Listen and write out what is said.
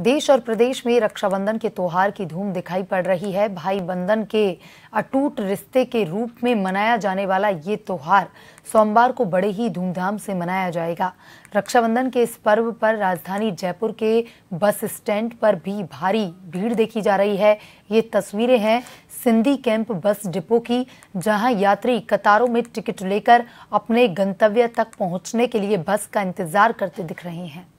देश और प्रदेश में रक्षाबंधन के त्योहार की धूम दिखाई पड़ रही है भाई बंधन के अटूट रिश्ते के रूप में मनाया जाने वाला ये त्योहार सोमवार को बड़े ही धूमधाम से मनाया जाएगा रक्षाबंधन के इस पर्व पर राजधानी जयपुर के बस स्टैंड पर भी भारी भीड़ देखी जा रही है ये तस्वीरें हैं सिंधी कैंप बस डिपो की जहां यात्री कतारों में टिकट लेकर अपने गंतव्य तक पहुंचने के लिए बस का इंतजार करते दिख रहे हैं